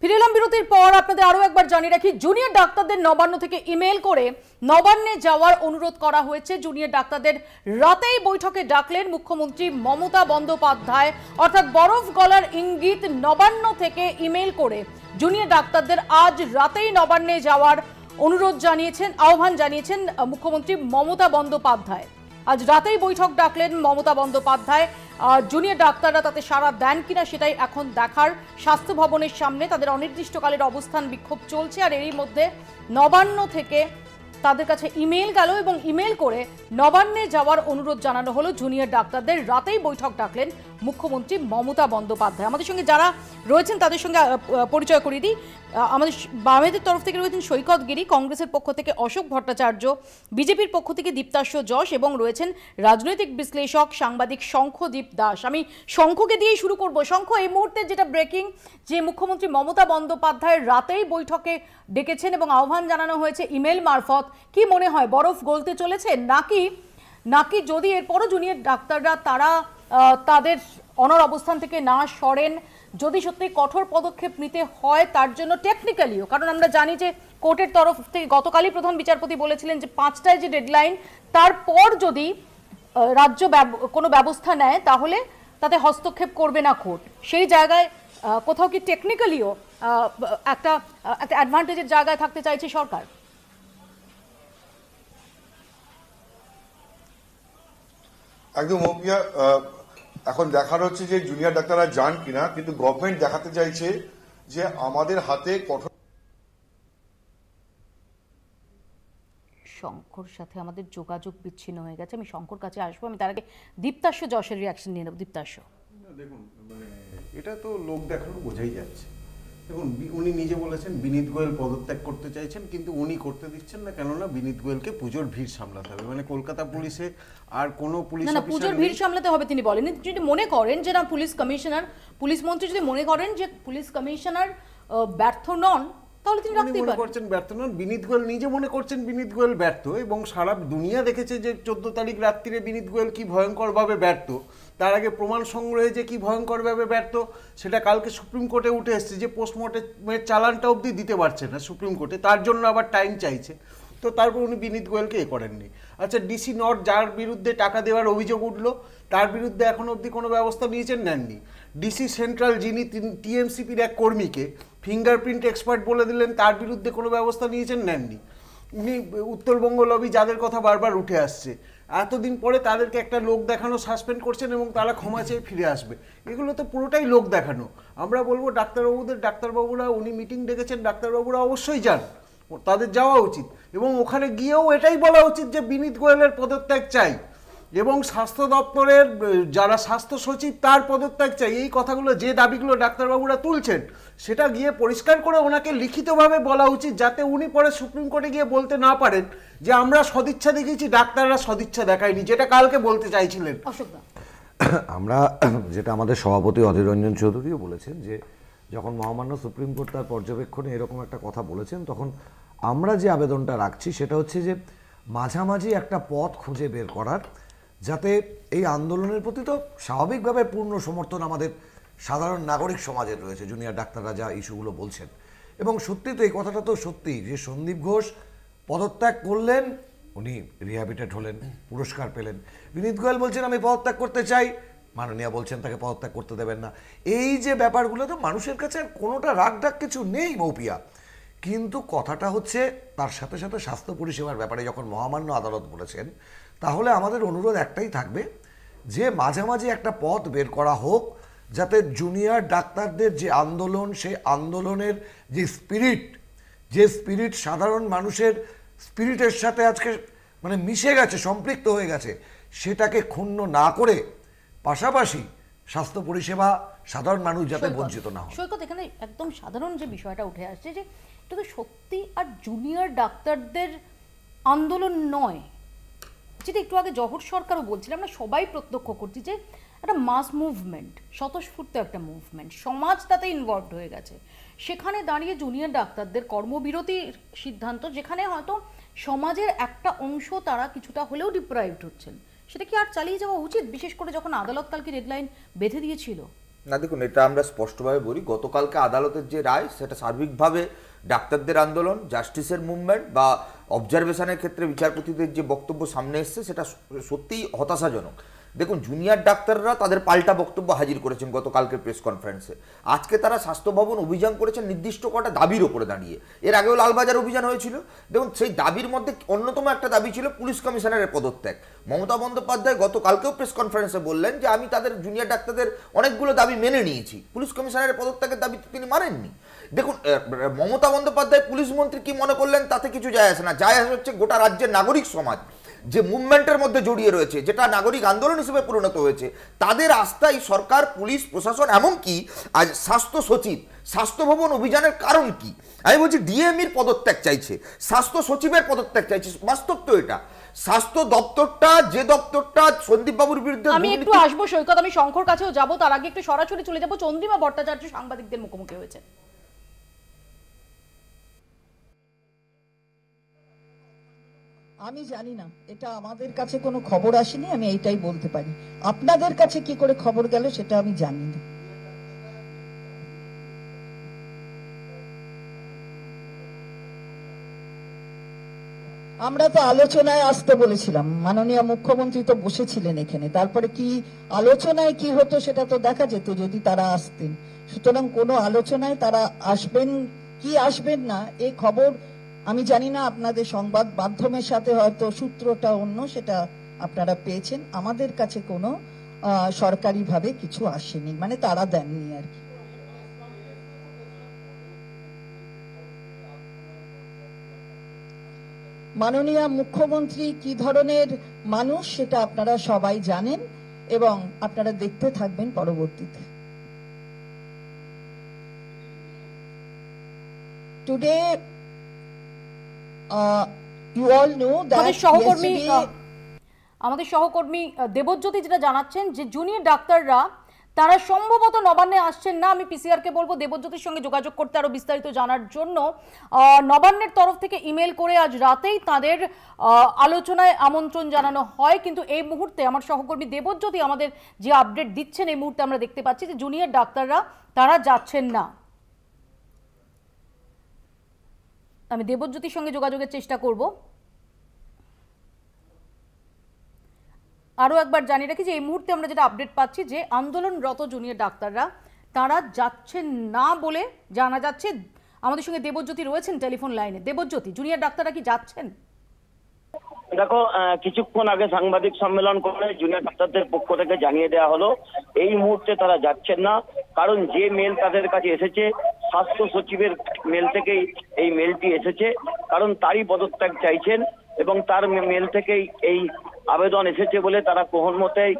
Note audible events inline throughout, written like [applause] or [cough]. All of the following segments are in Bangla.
ফিরে বিরতির পর আপনাদের আরও একবার জানিয়ে রাখি জুনিয়র ডাক্তারদের নবান্ন থেকে ইমেল করে নবান্নে যাওয়ার অনুরোধ করা হয়েছে জুনিয়র ডাক্তারদের রাতেই বৈঠকে ডাকলেন মুখ্যমন্ত্রী মমতা বন্দ্যোপাধ্যায় অর্থাৎ বরফ গলার ইঙ্গিত নবান্ন থেকে ইমেল করে জুনিয়র ডাক্তারদের আজ রাতেই নবান্নে যাওয়ার অনুরোধ জানিয়েছেন আহ্বান জানিয়েছেন মুখ্যমন্ত্রী মমতা বন্দ্যোপাধ্যায় আজ রাতেই বৈঠক ডাকলেন মমতা বন্দ্যোপাধ্যায় জুনিয়র ডাক্তাররা তাতে সারা দেন কিনা সেটাই এখন দেখার স্বাস্থ্য ভবনের সামনে তাদের অনির্দিষ্টকালের অবস্থান বিক্ষোভ চলছে আর এরই মধ্যে নবান্ন থেকে তাদের কাছে ইমেল গেল এবং ইমেল করে নবান্নে যাওয়ার অনুরোধ জানানো হলো জুনিয়র ডাক্তারদের রাতেই বৈঠক ডাকলেন মুখ্যমন্ত্রী মমতা বন্দ্যোপাধ্যায় আমাদের সঙ্গে যারা রয়েছেন তাদের সঙ্গে পরিচয় করিয়ে দিই আমাদের বামেদের তরফ থেকে রয়েছেন সৈকত গিরি কংগ্রেসের পক্ষ থেকে অশোক ভট্টাচার্য বিজেপির পক্ষ থেকে দীপ্তাশ্য যশ এবং রয়েছেন রাজনৈতিক বিশ্লেষক সাংবাদিক শঙ্খদীপ দাস আমি শঙ্খকে দিয়েই শুরু করব শঙ্খ এই মুহূর্তে যেটা ব্রেকিং যে মুখ্যমন্ত্রী মমতা বন্দ্যোপাধ্যায় রাতেই বৈঠকে ডেকেছেন এবং আহ্বান জানানো হয়েছে ইমেল মারফত কি মনে হয় বরফ গলতে চলেছে নাকি নাকি যদি এরপরও জুনিয়র ডাক্তাররা তারা তাদের অনর অবস্থান থেকে না সরেন যদি সত্যি কঠোর পদক্ষেপ নিতে হয় তার জন্য টেকনিক্যালিও কারণ আমরা জানি যে কোর্টের তরফ থেকে গতকালই প্রধান বিচারপতি বলেছিলেন যে পাঁচটায় যে ডেডলাইন তারপর যদি রাজ্য কোনো ব্যবস্থা নেয় তাহলে তাতে হস্তক্ষেপ করবে না কোর্ট সেই জায়গায় কোথাও কি টেকনিক্যালিও একটা একটা অ্যাডভান্টেজের জায়গায় থাকতে চাইছে সরকার একদম অপিয়া এখন দেখার হচ্ছে যে জুনিয়র ডাক্তাররা যান কিনা কিন্তু গভর্নমেন্ট দেখাতে চাইছে যে আমাদের হাতে কঠোর শঙ্কর সাথে আমাদের যোগাযোগ বিচ্ছিন্ন হয়ে গেছে আমি শঙ্কর কাছে আসবো আমি তার আগে দীপ্তাস্য যশের রিয়াকশন নিয়ে নেব দীপ্তাস্য দেখুন মানে এটা তো লোক দেখানো বোঝাই যাচ্ছে দেখুন উনি নিজে বলেছেন বিনীত গোয়েল পদত্যাগ করতে চাইছেন কিন্তু উনি করতে দিচ্ছেন না কেননা বিনীত গোয়েলকে পুজোর ভিড় সামলাতে হবে মানে কলকাতা পুলিশে আর কোনো পুলিশ না পুজোর ভিড় সামলাতে হবে তিনি বলেন যদি মনে করেন যে না পুলিশ কমিশনার পুলিশ মন্ত্রী যদি মনে করেন যে পুলিশ কমিশনার ব্যর্থ নন তাহলে তিনি রাখতেই পারেন করছেন ব্যর্থ নন বিনীত গোয়েল নিজে মনে করছেন বিনীত গোয়েল ব্যর্থ এবং সারা দুনিয়া দেখেছে যে চোদ্দ তারিখ রাত্রিরে বিনীত গোয়েল কি ভয়ঙ্করভাবে ব্যর্থ তার আগে প্রমাণ সংগ্রহে যে কি ভয়ঙ্করভাবে ব্যর্থ সেটা কালকে সুপ্রিম কোর্টে উঠে এসেছে যে পোস্টমর্টেমের চালানটা অবধি দিতে পারছে না সুপ্রিম কোর্টে তার জন্য আবার টাইম চাইছে তো তারপর উনি বিনীত গোয়েলকে এ করেননি আচ্ছা ডিসি নট যার বিরুদ্ধে টাকা দেওয়ার অভিযোগ উঠল তার বিরুদ্ধে এখন অবধি কোনো ব্যবস্থা নিয়েছেন নেননি ডিসি সেন্ট্রাল যিনি টিএমসিপির এক কর্মীকে ফিঙ্গারপ্রিন্ট এক্সপার্ট বলে দিলেন তার বিরুদ্ধে কোনো ব্যবস্থা নিয়েছেন নেননি উনি উত্তরবঙ্গ লবি যাদের কথা বারবার উঠে আসছে এতদিন পরে তাদেরকে একটা লোক দেখানো সাসপেন্ড করছেন এবং তারা ক্ষমা চেয়ে ফিরে আসবে এগুলো তো পুরোটাই লোক দেখানো আমরা বলবো ডাক্তারবাবুদের ডাক্তারবাবুরা উনি মিটিং ডেকেছেন ডাক্তারবাবুরা অবশ্যই যান তাদের যাওয়া উচিত এবং ওখানে গিয়েও এটাই বলা উচিত যে বিনীত গোয়েলের পদত্যাগ চাই এবং স্বাস্থ্য দপ্তরের যারা স্বাস্থ্য সচিব তার পদত্যাগ চাই এই কথাগুলো যে দাবিগুলো ডাক্তারবাবুরা তুলছেন সেটা গিয়ে পরিষ্কার করে ওনাকে লিখিতভাবে বলা উচিত যাতে উনি পরে সুপ্রিম কোর্টে গিয়ে বলতে না পারেন যে আমরা সদিচ্ছা দেখিয়েছি ডাক্তাররা সদিচ্ছা দেখায়নি যেটা কালকে বলতে চাইছিলেন [coughs] আমরা [coughs] যেটা আমাদের সভাপতি অধীররঞ্জন চৌধুরীও বলেছেন যে যখন মহামান্য সুপ্রিম কোর্ট তার পর্যবেক্ষণে এরকম একটা কথা বলেছেন তখন আমরা যে আবেদনটা রাখছি সেটা হচ্ছে যে মাঝামাঝি একটা পথ খুঁজে বের করার যাতে এই আন্দোলনের প্রতি তো স্বাভাবিকভাবে পূর্ণ সমর্থন আমাদের সাধারণ নাগরিক সমাজের রয়েছে জুনিয়র ডাক্তাররা যা ইস্যুগুলো বলছেন এবং সত্যি তো এই কথাটা তো সত্যি যে সন্দীপ ঘোষ পদত্যাগ করলেন উনি রিহ্যাবিটেড হলেন পুরস্কার পেলেন বিনীত গোয়াল বলছেন আমি পদত্যাগ করতে চাই মাননীয়া বলছেন তাকে পদত্যাগ করতে দেবেন না এই যে ব্যাপারগুলো তো মানুষের কাছে আর কোনোটা রাগ ডাক কিছু নেই মৌপিয়া কিন্তু কথাটা হচ্ছে তার সাথে সাথে স্বাস্থ্য পরিষেবার ব্যাপারে যখন মহামান্য আদালত বলেছেন তাহলে আমাদের অনুরোধ একটাই থাকবে যে মাঝামাঝি একটা পথ বের করা হোক যাতে জুনিয়র ডাক্তারদের যে আন্দোলন সেই আন্দোলনের যে স্পিরিট যে স্পিরিট সাধারণ মানুষের স্পিরিটের সাথে আজকে মানে মিশে গেছে সম্পৃক্ত হয়ে গেছে সেটাকে ক্ষুণ্ণ না করে পাশাপাশি স্বাস্থ্য পরিষেবা সাধারণ মানুষ যাতে বঞ্চিত না হয় সৈকত এখানে একদম সাধারণ যে বিষয়টা উঠে আসছে যে এটা তো সত্যি আর জুনিয়র ডাক্তারদের আন্দোলন নয় যেটা একটু আগে জহর সরকারও বলছিলাম আমরা সবাই প্রত্যক্ষ করছি যে একটা মাস মুভমেন্ট স্বতঃস্ফূর্ত একটা মুভমেন্ট সমাজ তাতে ইনভলভড হয়ে গেছে সেখানে দাঁড়িয়ে জুনিয়র ডাক্তারদের কর্মবিরতির সিদ্ধান্ত যেখানে হয়তো সমাজের একটা অংশ তারা কিছুটা হলেও ডিপ্রাইভড হচ্ছেন সেটা কি আর চালিয়ে যাওয়া উচিত বিশেষ করে যখন আদালত কালকে রেডলাইন বেঁধে দিয়েছিল না দেখুন এটা আমরা স্পষ্টভাবে বলি গতকালকে আদালতের যে রায় সেটা সার্বিকভাবে ডাক্তারদের আন্দোলন জাস্টিসের মুভমেন্ট বা অবজারভেশনের ক্ষেত্রে বিচারপতিদের যে বক্তব্য সামনে এসছে সেটা সত্যিই হতাশাজনক দেখুন জুনিয়র ডাক্তাররা তাদের পাল্টা বক্তব্য হাজির করেছেন গতকালকের প্রেস কনফারেন্সে আজকে তারা স্বাস্থ্য ভবন অভিযান করেছেন নির্দিষ্ট কটা দাবির ওপরে দাঁড়িয়ে এর আগেও লালবাজার অভিযান হয়েছিল দেখুন সেই দাবির মধ্যে অন্যতম একটা দাবি ছিল পুলিশ কমিশনারের পদত্যাগ মমতা বন্দ্যোপাধ্যায় গতকালকেও প্রেস কনফারেন্সে বললেন যে আমি তাদের জুনিয়র ডাক্তারদের অনেকগুলো দাবি মেনে নিয়েছি পুলিশ কমিশনারের পদত্যাগের দাবি তিনি মানেননি দেখুন মমতা বন্দ্যোপাধ্যায় পুলিশ মন্ত্রী কি মনে করলেন তাতে কিছু যায় আসে না যায় আসে হচ্ছে গোটা রাজ্যের নাগরিক সমাজ যে মুভমেন্টের মধ্যে জড়িয়ে রয়েছে যেটা নাগরিক আন্দোলন হিসেবে পরিণত হয়েছে তাদের আস্থায় সরকার পুলিশ প্রশাসন এমনকি আজ স্বাস্থ্য সচিব স্বাস্থ্য ভবন অভিযানের কারণ কি আমি বলছি ডিএমইর পদত্যাগ চাইছে স্বাস্থ্য সচিবের পদত্যাগ চাইছে বাস্তব তো এটা স্বাস্থ্য দপ্তরটা যে দপ্তরটা সন্দীপ বাবুর বিরুদ্ধে আমি একটু আসবো সৈকত আমি শঙ্কর কাছেও যাব তার আগে একটু সরাসরি চলে যাব চন্দ্রিমা ভট্টাচার্য সাংবাদিকদের মুখোমুখি হয়েছে আমি জানি না এটা আমাদের কাছে কোনো খবর আসেনি আমি এইটাই বলতে পারি আপনাদের কাছে কি করে খবর গেল সেটা আমি জানি না আমরা তো আলোচনায় আসতে বলেছিলাম মাননীয় মুখ্যমন্ত্রী তো বসেছিলেন এখানে তারপরে কি আলোচনায় কি হতো সেটা তো দেখা যেত যদি তারা আসতেন সুতরাং কোনো আলোচনায় তারা আসবেন কি আসবেন না এই খবর আমি জানি না আপনাদের সংবাদ মাধ্যমের সাথে হয়তো সূত্রটা অন্য সেটা আপনারা পেয়েছেন আমাদের কাছে কোনো সরকারিভাবে কিছু আসেনি মানে তারা দেননি আর কি মাননীয় মুখ্যমন্ত্রী কি ধরনের মানুষ সেটা আপনারা সবাই জানেন এবং আপনারা দেখতে থাকবেন পরবর্তীতে টুডে Uh, you all আমাদের সহকর্মী uh, uh, দেবজ্যোতি যেটা জানাচ্ছেন যে জুনিয়র ডাক্তাররা তারা সম্ভবত নবান্নে আসছেন না আমি পিসিআরকে বলবো দেবজ্যোতির সঙ্গে যোগাযোগ করতে আরও বিস্তারিত জানার জন্য নবান্নের তরফ থেকে ইমেল করে আজ রাতেই তাদের আলোচনায় আমন্ত্রণ জানানো হয় কিন্তু এই মুহূর্তে আমার সহকর্মী দেবজ্যোতি আমাদের যে আপডেট দিচ্ছেন এই মুহূর্তে আমরা দেখতে পাচ্ছি যে জুনিয়র ডাক্তাররা তারা যাচ্ছেন না আমি দেবজ্যোতির সঙ্গে যোগাযোগের চেষ্টা করব আরও একবার জানিয়ে রাখি যে এই মুহূর্তে আমরা যেটা আপডেট পাচ্ছি যে আন্দোলনরত জুনিয়র ডাক্তাররা তারা যাচ্ছেন না বলে জানা যাচ্ছে আমাদের সঙ্গে দেবজ্যোতি রয়েছেন টেলিফোন লাইনে দেবজ্যোতি জুনিয়র ডাক্তাররা কি যাচ্ছেন দেখো কিছুক্ষণ আগে সাংবাদিক সম্মেলন করে জুনিয়র ডাক্তারদের পক্ষ থেকে জানিয়ে দেওয়া হলো এই মুহূর্তে তারা যাচ্ছেন না কারণ যে মেল তাদের কাছে এসেছে স্বাস্থ্য সচিবের মেল থেকেই এই মেলটি এসেছে কারণ তারই পদত্যাগ চাইছেন এবং তার মেল থেকেই এই আবেদন এসেছে বলে তারা কোন মতেই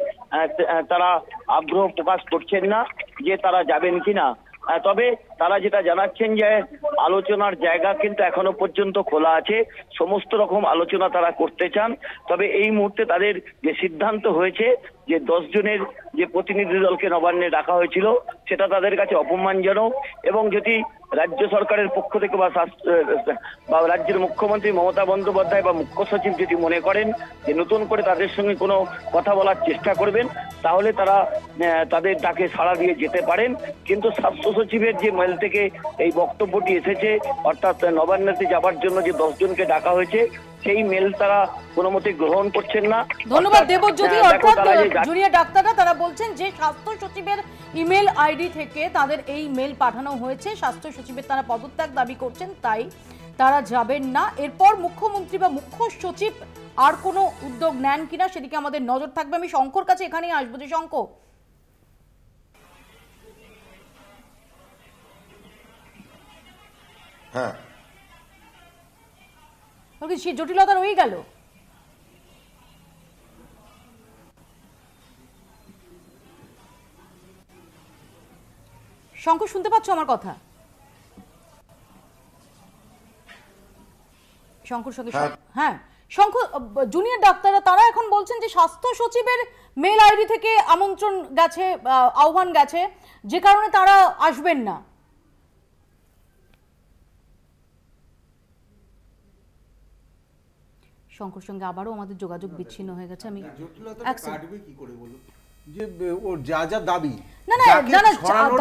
তারা আগ্রহ প্রকাশ করছেন না যে তারা যাবেন কিনা হ্যাঁ, তবে তারা যেটা জানাচ্ছেন যে আলোচনার জায়গা কিন্তু এখনো পর্যন্ত খোলা আছে সমস্ত রকম আলোচনা তারা করতে চান তবে এই মুহূর্তে তাদের যে সিদ্ধান্ত হয়েছে যে দশ জনের যে প্রতিনিধি দলকে নবান্নে ডাকা হয়েছিল সেটা তাদের কাছে অপমানজনক এবং যদি রাজ্য সরকারের পক্ষ থেকে বা বা রাজ্যের মুখ্যমন্ত্রী মমতা বন্দ্যোপাধ্যায় বা মুখ্য সচিব যদি মনে করেন যে নতুন করে তাদের সঙ্গে কোনো কথা বলার চেষ্টা করবেন তাহলে তারা তাদের ডাকে সাড়া দিয়ে যেতে পারেন কিন্তু স্বাস্থ্য সচিবের যে মেল থেকে এই বক্তব্যটি এসেছে অর্থাৎ নবান্নতে যাবার জন্য যে দশজনকে ডাকা হয়েছে সেই মেল তারা কোনো মতে গ্রহণ করছেন না ধন্যবাদ দেবজ্যোতি হ্যাঁ, অর্থাৎ জুনিয়র ডাক্তাররা তারা বলছেন যে স্বাস্থ্য সচিবের ইমেল আইডি থেকে তাদের এই মেল পাঠানো হয়েছে স্বাস্থ্য সচিবের তারা পদত্যাগ দাবি করছেন তাই তারা যাবেন না এরপর মুখ্যমন্ত্রী বা মুখ্য সচিব আর কোনো উদ্যোগ নেন কিনা সেদিকে আমাদের নজর থাকবে আমি শঙ্কর কাছে এখানেই আসবো যে শঙ্কর হ্যাঁ সেই জটিলতা রয়ে গেল শঙ্কর শুনতে পাচ্ছ আমার কথা শঙ্কর সঙ্গে হ্যাঁ, হ্যাঁ। শঙ্খ জুনিয়র ডাক্তাররা তারা এখন বলছেন যে স্বাস্থ্য সচিবের মেল আইডি থেকে আমন্ত্রণ গেছে আহ্বান গেছে যে কারণে তারা আসবেন না শঙ্কর সঙ্গে আবারও আমাদের যোগাযোগ বিচ্ছিন্ন হয়ে গেছে আমি কাটবে কি করে দাবি না না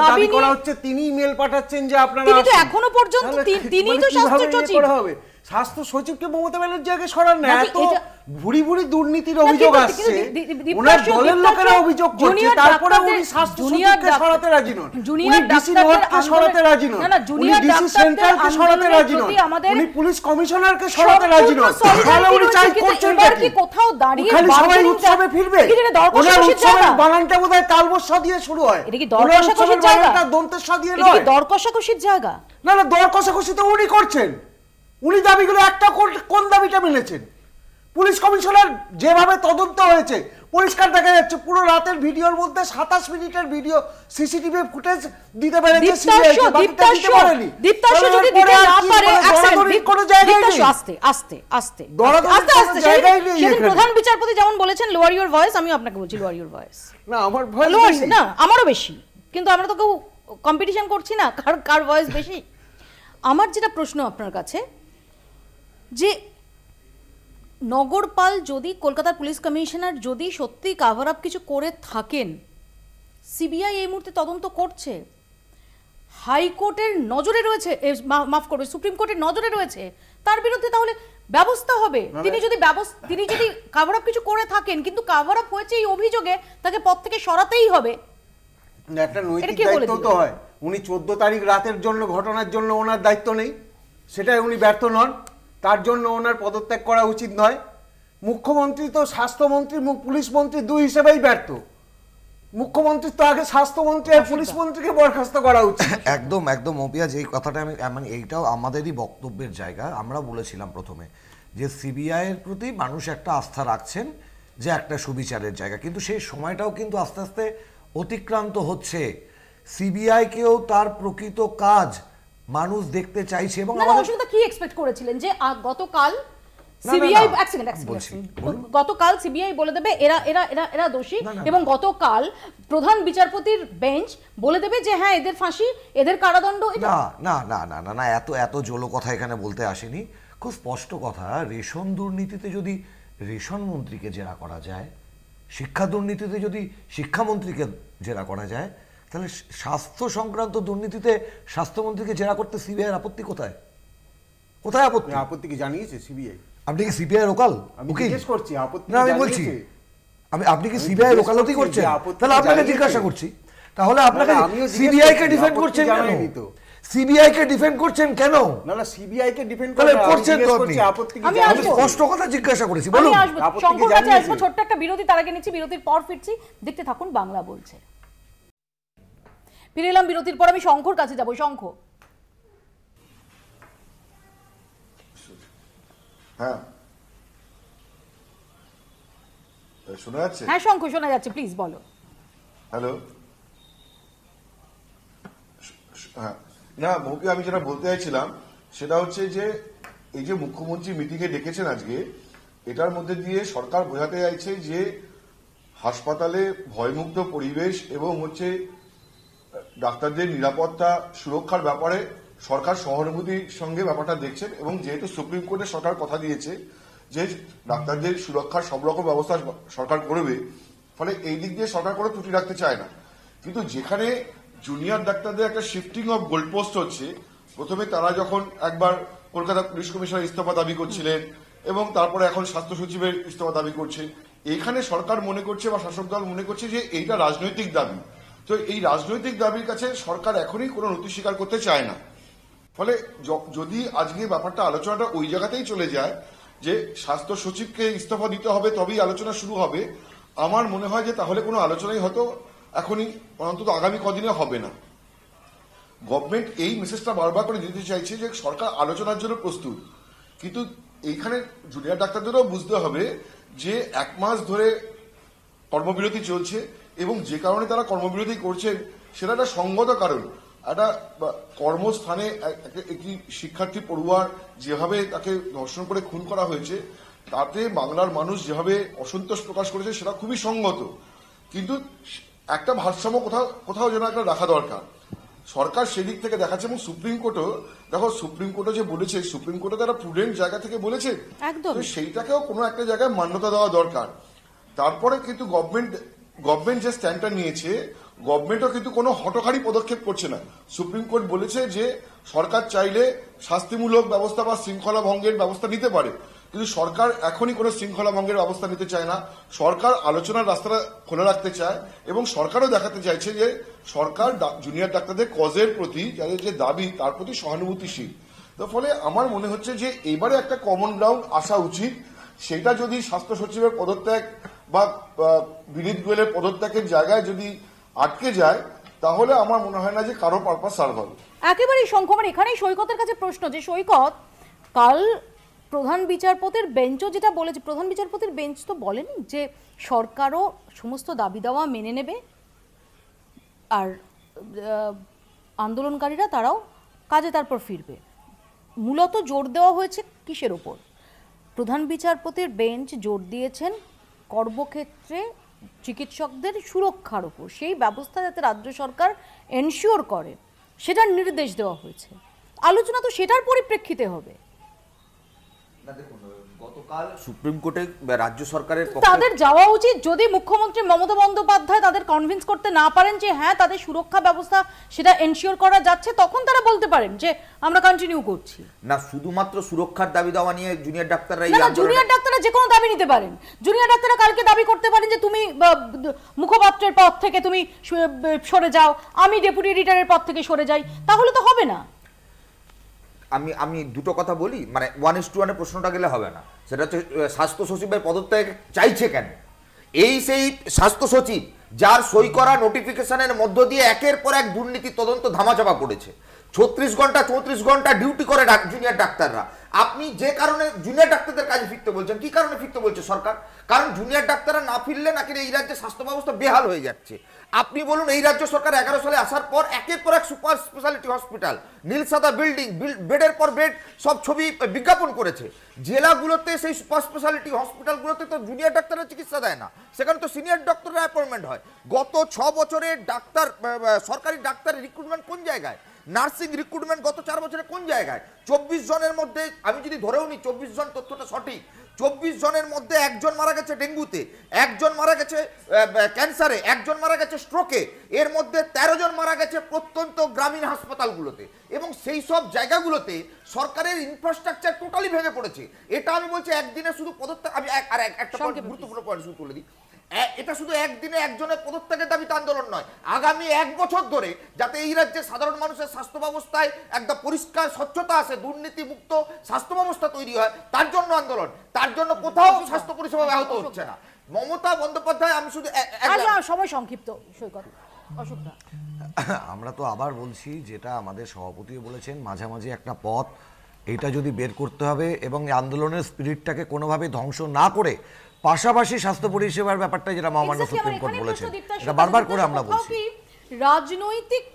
দাবি করা হচ্ছে তিনি মেল পাঠাচ্ছেন যে আপনারা এখনো পর্যন্ত মানে স্বাস্থ্য স্বাস্থ্য সচিবকে মমতা ব্যানার্জি আগে সরান না এত ভুরি ভুরি দুর্নীতির অভিযোগ আসছে ওনার দলের লোকেরা অভিযোগ করছে তারপরে উনি স্বাস্থ্য সচিবকে সরাতে রাজি নন উনি ডিসি নর্থকে সরাতে রাজি নন উনি ডিসি সেন্ট্রালকে সরাতে রাজি নন উনি পুলিশ কমিশনারকে সরাতে রাজি নন তাহলে উনি চাই করছেন কি কোথাও দাঁড়িয়ে খালি সবাই উৎসবে ফিরবে ওনার উৎসবের বাগানটা বোধহয় তালবসা দিয়ে শুরু হয় এটা কি দরকষাকষির জায়গা দন্তেশ্বর দিয়ে নয় এটা কি দরকষাকষির জায়গা না না দরকষাকষি তো উনি করছেন উনি দাবিগুলো একটা কোন দাবিটা মেনেছেন পুলিশ কমিশনার যেভাবে তদন্ত হয়েছে পরিষ্কার দেখা যাচ্ছে পুরো রাতের ভিডিওর মধ্যে সাতাশ মিনিটের ভিডিও সিসিটিভি ফুটেজ দিতে প্রধান বিচারপতি যেমন বলেছেন লোয়ার ইউর ভয়েস আমি আপনাকে বলছি লোয়ার ইউর ভয়েস না আমার না আমারও বেশি কিন্তু আমরা তো কেউ কম্পিটিশন করছি না কার কার ভয়েস বেশি আমার যেটা প্রশ্ন আপনার কাছে যে নগরপাল যদি কলকাতার পুলিশ কমিশনার যদি সত্যি কাভার আপ কিছু করে থাকেন সিবিআই এই মুহূর্তে তদন্ত করছে হাইকোর্টের নজরে রয়েছে মাফ করবে সুপ্রিম কোর্টের নজরে রয়েছে তার বিরুদ্ধে তাহলে ব্যবস্থা হবে মানে- তিনি যদি তিনি যদি কাভার আপ কিছু করে থাকেন কিন্তু কাভার আপ হয়েছে এই অভিযোগে তাকে পথ থেকে সরাতেই হবে একটা নৈতিক দায়িত্ব তো হয় উনি চোদ্দ তারিখ রাতের জন্য ঘটনার জন্য ওনার দায়িত্ব নেই সেটাই উনি ব্যর্থ নন তার জন্য ওনার পদত্যাগ করা উচিত নয় মুখ্যমন্ত্রী তো স্বাস্থ্যমন্ত্রী পুলিশ মন্ত্রী দুই হিসেবেই ব্যর্থ মুখ্যমন্ত্রী তো আগে স্বাস্থ্যমন্ত্রী আর পুলিশ মন্ত্রীকে বরখাস্ত করা উচিত [laughs] একদম একদম মপিয়া যে কথাটা আমি মানে এইটাও আমাদেরই বক্তব্যের জায়গা আমরা বলেছিলাম প্রথমে যে সিবিআইয়ের প্রতি মানুষ একটা আস্থা রাখছেন যে একটা সুবিচারের জায়গা কিন্তু সেই সময়টাও কিন্তু আস্তে আস্তে অতিক্রান্ত হচ্ছে সিবিআইকেও তার প্রকৃত কাজ মানুষ দেখতে চাইছে এবং অসুবিধা কি এক্সপেক্ট করেছিলেন যে গতকাল গতকাল সিবিআই বলে দেবে এরা এরা এরা এরা দোষী এবং গতকাল প্রধান বিচারপতির বেঞ্চ বলে দেবে যে হ্যাঁ এদের ফাঁসি এদের কারাদণ্ড না না না না না না এত এত জোলো কথা এখানে বলতে আসেনি খুব স্পষ্ট কথা রেশন দুর্নীতিতে যদি রেশন মন্ত্রীকে জেরা করা যায় শিক্ষা দুর্নীতিতে যদি শিক্ষামন্ত্রীকে জেরা করা যায় তাহলে স্বাস্থ্য সংক্রান্ত দুর্নীতিতে স্বাস্থ্যমন্ত্রীকে জেরা করতে সিবিআইয়ের আপত্তি কোথায় কোথায় আপত্তি আপত্তি কি জানিয়েছে সিবিআই আপনি কি সিবিআই লোকাল আমি জিজ্ঞেস করছি আপত্তি না আমি বলছি আমি আপনি কি সিবিআই লোকালতি করছেন তাহলে আপনাকে জিজ্ঞাসা করছি তাহলে আপনাকে সিবিআই কে ডিফেন্ড করছেন কেন সিবিআই কে ডিফেন্ড করছেন কেন না না সিবিআই কে ডিফেন্ড করে করছেন তো আপনি আমি স্পষ্ট কথা জিজ্ঞাসা করেছি বলুন আমি আসবো শঙ্কর কাছে ছোট্ট একটা বিরতি তার আগে নিচ্ছি বিরতির পর ফিরছি দেখতে থাকুন বাংলা বলছে ফিরে এলাম বিরতির পর আমি শঙ্কর কাছে যাবো শঙ্খ হ্যাঁ শোনা যাচ্ছে হ্যাঁ শঙ্খ শোনা যাচ্ছে প্লিজ হ্যালো হ্যাঁ না আমি যেটা বলতে চাইছিলাম সেটা হচ্ছে যে এই যে মুখ্যমন্ত্রী ডেকেছেন আজকে এটার মধ্যে দিয়ে সরকার বোঝাতে চাইছে যে হাসপাতালে ভয়মুগ্ধ পরিবেশ এবং হচ্ছে ডাক্তারদের নিরাপত্তা সুরক্ষার ব্যাপারে সরকার সহানুভূতির সঙ্গে ব্যাপারটা দেখছেন এবং যেহেতু সুপ্রিম কোর্টে সরকার কথা দিয়েছে যে ডাক্তারদের সুরক্ষার সব রকম ব্যবস্থা সরকার করবে ফলে এই দিক দিয়ে সরকার কোনো ত্রুটি রাখতে চায় না কিন্তু যেখানে জুনিয়র ডাক্তারদের একটা শিফটিং অফ গোলপোস্ট হচ্ছে প্রথমে তারা যখন একবার কলকাতা পুলিশ কমিশনার ইস্তফা দাবি করছিলেন এবং তারপরে এখন স্বাস্থ্য সচিবের ইস্তফা দাবি করছে এখানে সরকার মনে করছে বা শাসক দল মনে করছে যে এইটা রাজনৈতিক দাবি তো এই রাজনৈতিক দাবির কাছে সরকার এখনই কোনো নথি স্বীকার করতে চায় না ফলে যদি আজকে ব্যাপারটা আলোচনাটা ওই জায়গাতেই চলে যায় যে স্বাস্থ্য সচিবকে ইস্তফা দিতে হবে তবেই আলোচনা শুরু হবে আমার মনে হয় যে তাহলে কোনো আলোচনাই হয়তো এখনই অন্তত আগামী কদিনে হবে না গভর্নমেন্ট এই মেসেজটা বারবার করে দিতে চাইছে যে সরকার আলোচনার জন্য প্রস্তুত কিন্তু এইখানে জুনিয়র ডাক্তারদেরও বুঝতে হবে যে এক মাস ধরে কর্মবিরতি চলছে এবং যে কারণে তারা কর্মবিরতি করছেন সেটা একটা সঙ্গত কারণ একটা কর্মস্থানে একটি শিক্ষার্থী পড়ুয়ার যেভাবে তাকে ধর্ষণ করে খুন করা হয়েছে তাতে বাংলার মানুষ যেভাবে অসন্তোষ প্রকাশ করেছে সেটা খুবই সঙ্গত কিন্তু একটা ভারসাম্য কোথাও কোথাও যেন একটা রাখা দরকার সরকার সেদিক থেকে দেখাচ্ছে এবং সুপ্রিম কোর্টও দেখো সুপ্রিম কোর্টও যে বলেছে সুপ্রিম কোর্টে তারা প্রুডেন্ট জায়গা থেকে বলেছে একদম সেইটাকেও কোনো একটা জায়গায় মান্যতা দেওয়া দরকার তারপরে কিন্তু গভর্নমেন্ট গভর্নমেন্ট যে স্ট্যান্ডটা নিয়েছে গভর্নমেন্টও কিন্তু কোনো হটকারী পদক্ষেপ করছে না সুপ্রিম কোর্ট বলেছে যে সরকার চাইলে শাস্তিমূলক ব্যবস্থা বা শৃঙ্খলা ভঙ্গের ব্যবস্থা নিতে পারে কিন্তু সরকার এখনই কোনো শৃঙ্খলা ভঙ্গের ব্যবস্থা নিতে চায় না সরকার আলোচনার রাস্তাটা খোলা রাখতে চায় এবং সরকারও দেখাতে চাইছে যে সরকার জুনিয়র ডাক্তারদের কজের প্রতি যাদের যে দাবি তার প্রতি সহানুভূতিশীল তার ফলে আমার মনে হচ্ছে যে এবারে একটা কমন গ্রাউন্ড আসা উচিত সেটা যদি স্বাস্থ্য সচিবের পদত্যাগ বা বিনীত গোয়েলের পদত্যাগের জায়গায় যদি আটকে যায় তাহলে আমার মনে হয় না যে কারো পারপাস সার্ভ হবে একেবারেই শঙ্কর এখানেই সৈকতের কাছে প্রশ্ন যে সৈকত কাল প্রধান বিচারপতির বেঞ্চও যেটা বলেছে প্রধান বিচারপতির বেঞ্চ তো বলেনি যে সরকারও সমস্ত দাবি দাওয়া মেনে নেবে আর আন্দোলনকারীরা তারাও কাজে তারপর ফিরবে মূলত জোর দেওয়া হয়েছে কিসের ওপর প্রধান বিচারপতির বেঞ্চ জোর দিয়েছেন কর্মক্ষেত্রে চিকিৎসকদের সুরক্ষার ওপর সেই ব্যবস্থা যাতে রাজ্য সরকার এনশিওর করে সেটার নির্দেশ দেওয়া হয়েছে আলোচনা তো সেটার পরিপ্রেক্ষিতে হবে না দেখুন মুখ্যমন্ত্রী মমতা বন্দ্যোপাধ্যায় তাদের কনভিন্স করতে না পারেন যে হ্যাঁ তাদের সুরক্ষা ব্যবস্থা সেটা বলতে পারেন যে আমরা কন্টিনিউ করছি না শুধুমাত্র সুরক্ষার দাবি নিয়ে জুনিয়র ডাক্তাররা জুনিয়র ডাক্তাররা দাবি নিতে পারেন জুনিয়র ডাক্তাররা কালকে দাবি করতে পারেন যে তুমি মুখপাত্রের পদ থেকে তুমি সরে যাও আমি ডেপুটি রিটার্নের পদ থেকে সরে যাই তাহলে তো হবে না আমি আমি দুটো কথা বলি মানে ওয়ান ইস টু ওয়ানে প্রশ্নটা গেলে হবে না সেটা হচ্ছে স্বাস্থ্য সচিবের পদত্যাগ চাইছে কেন এই সেই স্বাস্থ্য সচিব যার সই করা নোটিফিকেশনের মধ্য দিয়ে একের পর এক দুর্নীতি তদন্ত ধামাচাপা করেছে ছত্রিশ ঘন্টা চৌত্রিশ ঘন্টা ডিউটি করে জুনিয়র ডাক্তাররা আপনি যে কারণে জুনিয়র ডাক্তারদের কাজে ফিরতে বলছেন কি কারণে ফিরতে বলছে সরকার কারণ জুনিয়র ডাক্তাররা না ফিরলে নাকি এই রাজ্যে স্বাস্থ্য ব্যবস্থা বেহাল হয়ে যাচ্ছে আপনি বলুন এই রাজ্য সরকার এগারো সালে আসার পর একের পর এক সুপার স্পেশালিটি হসপিটাল নীলসাদা বিল্ডিং বেডের পর বেড সব ছবি বিজ্ঞাপন করেছে জেলাগুলোতে সেই সুপার স্পেশালিটি হসপিটালগুলোতে তো জুনিয়র ডাক্তাররা চিকিৎসা দেয় না সেখানে তো সিনিয়র ডক্টররা অ্যাপয়েন্টমেন্ট হয় গত ছ বছরে ডাক্তার সরকারি ডাক্তারের রিক্রুটমেন্ট কোন জায়গায় নার্সিং রিক্রুটমেন্ট গত চার বছরে কোন জায়গায় চব্বিশ জনের মধ্যে আমি যদি ধরেও নিই চব্বিশ জন তথ্যটা সঠিক চব্বিশ জনের মধ্যে একজন মারা গেছে ডেঙ্গুতে একজন মারা গেছে ক্যান্সারে একজন মারা গেছে স্ট্রোকে এর মধ্যে ১৩ জন মারা গেছে প্রত্যন্ত গ্রামীণ হাসপাতালগুলোতে এবং সেই সব জায়গাগুলোতে সরকারের ইনফ্রাস্ট্রাকচার টোটালি ভেঙে পড়েছে এটা আমি বলছি একদিনে শুধু পদত্যাগ আমি আর একটা গুরুত্বপূর্ণ পয়েন্ট শুরু করে দিই এটা শুধু একদিনে একজনের পদত্যাগের দাবিতে আন্দোলন নয় আগামী এক বছর ধরে যাতে এই রাজ্যে সাধারণ মানুষের স্বাস্থ্য ব্যবস্থায় একটা পরিষ্কার স্বচ্ছতা আসে দুর্নীতিমুক্ত স্বাস্থ্য ব্যবস্থা তৈরি হয় তার জন্য আন্দোলন তার জন্য কোথাও স্বাস্থ্য পরিষেবা ব্যাহত হচ্ছে না মমতা বন্দ্যোপাধ্যায় আমি শুধু সময় সংক্ষিপ্ত সৈকত আমরা তো আবার বলছি যেটা আমাদের সভাপতিও বলেছেন মাঝামাঝি একটা পথ এটা যদি বের করতে হবে এবং আন্দোলনের স্পিরিটটাকে কোনোভাবে ধ্বংস না করে পাশাপাশি স্বাস্থ্য পরিষেবার ব্যাপারটা যেটা মহামান্য সুপ্রিম কোর্ট বলেছে এটা বারবার করে আমরা বলছি রাজনৈতিক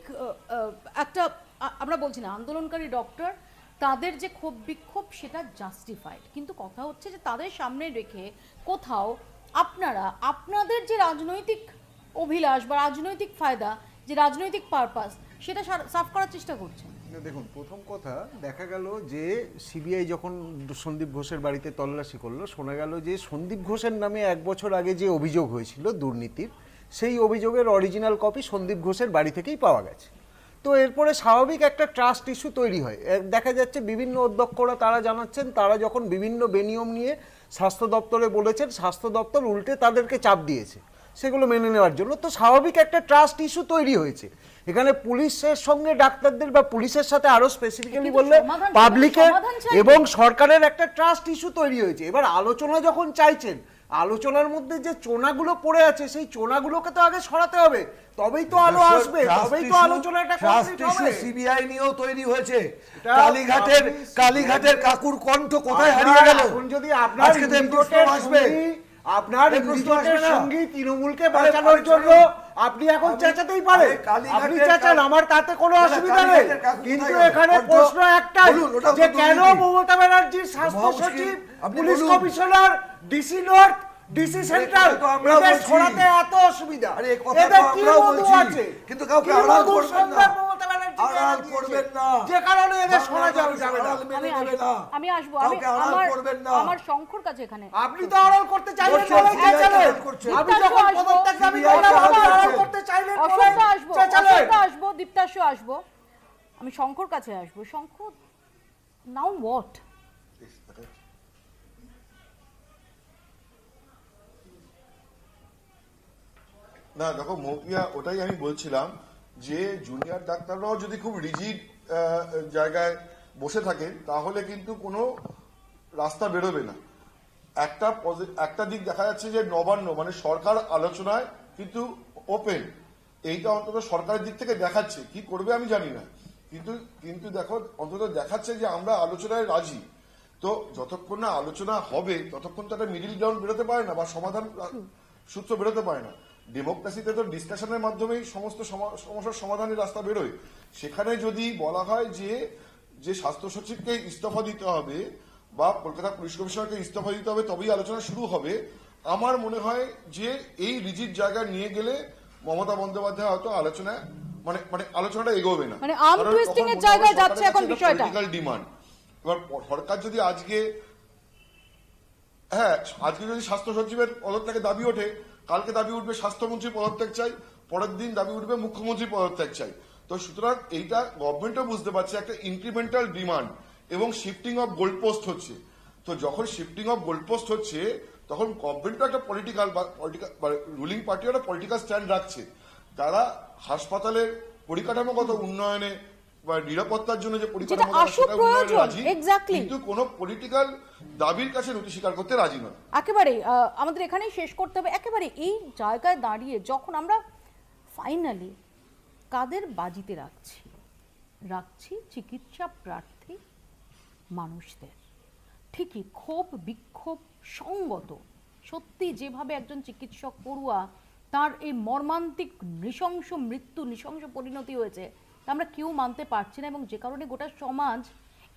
একটা আমরা বলছি না আন্দোলনকারী ডক্টর তাদের যে ক্ষোভ বিক্ষোভ সেটা জাস্টিফাইড কিন্তু কথা হচ্ছে যে তাদের সামনে রেখে কোথাও আপনারা আপনাদের যে রাজনৈতিক অভিলাষ বা রাজনৈতিক ফায়দা যে রাজনৈতিক পারপাস সেটা সাফ করার চেষ্টা করছেন দেখুন প্রথম কথা দেখা গেল যে সিবিআই যখন সন্দীপ ঘোষের বাড়িতে তল্লাশি করলো শোনা গেল যে সন্দীপ ঘোষের নামে এক বছর আগে যে অভিযোগ হয়েছিল দুর্নীতির সেই অভিযোগের অরিজিনাল কপি সন্দীপ ঘোষের বাড়ি থেকেই পাওয়া গেছে তো এরপরে স্বাভাবিক একটা ট্রাস্ট ইস্যু তৈরি হয় দেখা যাচ্ছে বিভিন্ন অধ্যক্ষরা তারা জানাচ্ছেন তারা যখন বিভিন্ন বেনিয়ম নিয়ে স্বাস্থ্য দপ্তরে বলেছেন স্বাস্থ্য দপ্তর উল্টে তাদেরকে চাপ দিয়েছে সেগুলো মেনে নেওয়ার জন্য তো স্বাভাবিক একটা ট্রাস্ট ইস্যু তৈরি হয়েছে এখানে পুলিশের সঙ্গে ডাক্তারদের বা পুলিশের সাথে আরো স্পেসিফিক্যালি বললে পাবলিকের এবং সরকারের একটা ট্রাস্ট ইস্যু তৈরি হয়েছে এবার আলোচনা যখন চাইছেন আলোচনার মধ্যে যে চোনাগুলো পড়ে আছে সেই চোনাগুলোকে তো আগে সরাতে হবে তবেই তো আলো আসবে তবেই তো আলোচনাটা কমপ্লিট হবে সিবিআই নিয়েও তৈরি হয়েছে কালীঘাটের কালীঘাটের কাকুর কণ্ঠ কোথায় হারিয়ে গেল এখন যদি আপনার আসবে আপনার সঙ্গী তৃণমূলকে বাঁচানোর জন্য আপনি এখন চেঁচাতেই পারেন আপনি চেঁচান আমার তাতে কোনো অসুবিধা নেই কিন্তু এখানে প্রশ্ন একটাই যে কেন মমতা ব্যানার্জির স্বাস্থ্য সচিব police commissioner DC north DC central এত অসুবিধা এদের কি বন্ধু আছে কিন্তু কাউকে আড়াল করবেন না আড়াল করবেন না যে কারণে এদের শোনা যাবে মেনে নেবে না আমি আমি করবেন না আমার শঙ্কর কাছে এখানে আপনি তো আড়াল করতে চাইলেন আপনি যখন পদত্যাগ আড়াল করতে চাইলেন আসবো দীপ্তাশু আমি শঙ্কর কাছে শঙ্কর নাও হোয়াট না দেখো মৌপিয়া ওটাই আমি বলছিলাম যে জুনিয়র ডাক্তাররাও যদি খুব রিজিড জায়গায় বসে থাকে তাহলে কিন্তু কোনো রাস্তা বেরোবে না একটা একটা দিক দেখা যাচ্ছে যে নবান্ন মানে সরকার আলোচনায় কিন্তু ওপেন এইটা অন্তত সরকারের দিক থেকে দেখাচ্ছে কি করবে আমি জানি না কিন্তু কিন্তু দেখো অন্তত দেখাচ্ছে যে আমরা আলোচনায় রাজি তো যতক্ষণ না আলোচনা হবে ততক্ষণ তো একটা মিডিল গ্রাউন্ড বেরোতে পারে না বা সমাধান সূত্র বেরোতে পারে না ডেমোক্রেসিতে তো ডিসকাশনের মাধ্যমেই সমস্ত সমস্যার সমাধানের রাস্তা বেরোয় সেখানে যদি বলা হয় যে যে স্বাস্থ্য সচিবকে ইস্তফা দিতে হবে বা কলকাতা পুলিশ কমিশনারকে ইস্তফা দিতে হবে তবেই আলোচনা শুরু হবে আমার মনে হয় যে এই রিজিট জায়গা নিয়ে গেলে মমতা বন্দ্যোপাধ্যায় হয়তো আলোচনা মানে মানে আলোচনাটা এগোবে না মানে আর্ম টুইস্টিং এর জায়গায় যাচ্ছে এখন বিষয়টা পলিটিক্যাল ডিমান্ড এবার সরকার যদি আজকে হ্যাঁ আজকে যদি স্বাস্থ্য সচিবের পদত্যাগের দাবি ওঠে কালকে দাবি উঠবে স্বাস্থ্যমন্ত্রী পদত্যাগ চাই পরের দিন দাবি উঠবে মুখ্যমন্ত্রী পদত্যাগ চাই তো সুতরাং এইটা গভর্নমেন্টও বুঝতে পারছে একটা ইনক্রিমেন্টাল ডিমান্ড এবং শিফটিং অফ পোস্ট হচ্ছে তো যখন শিফটিং অফ পোস্ট হচ্ছে তখন গভর্নমেন্টও একটা পলিটিক্যাল রুলিং পার্টিও একটা পলিটিক্যাল স্ট্যান্ড রাখছে তারা হাসপাতালের পরিকাঠামোগত উন্নয়নে বা নিরাপত্তার জন্য যে কিন্তু কোন পলিটিক্যাল দাবির কাছে নথি স্বীকার করতে রাজি নয় একেবারে আমাদের এখানেই শেষ করতে হবে একেবারে এই জায়গায় দাঁড়িয়ে যখন আমরা ফাইনালি কাদের বাজিতে রাখছি রাখছি চিকিৎসা প্রার্থী মানুষদের ঠিকই ক্ষোভ বিক্ষোভ সঙ্গত সত্যি যেভাবে একজন চিকিৎসক পড়ুয়া তার এই মর্মান্তিক নৃশংস মৃত্যু নৃশংস পরিণতি হয়েছে আমরা কেউ মানতে পারছি না এবং যে কারণে গোটা সমাজ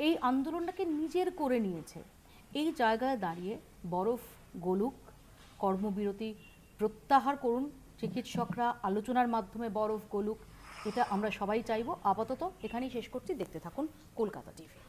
এই আন্দোলনটাকে নিজের করে নিয়েছে এই জায়গায় দাঁড়িয়ে বরফ গোলুক কর্মবিরতি প্রত্যাহার করুন চিকিৎসকরা আলোচনার মাধ্যমে বরফ গোলুক এটা আমরা সবাই চাইব আপাতত এখানেই শেষ করছি দেখতে থাকুন কলকাতা টিভি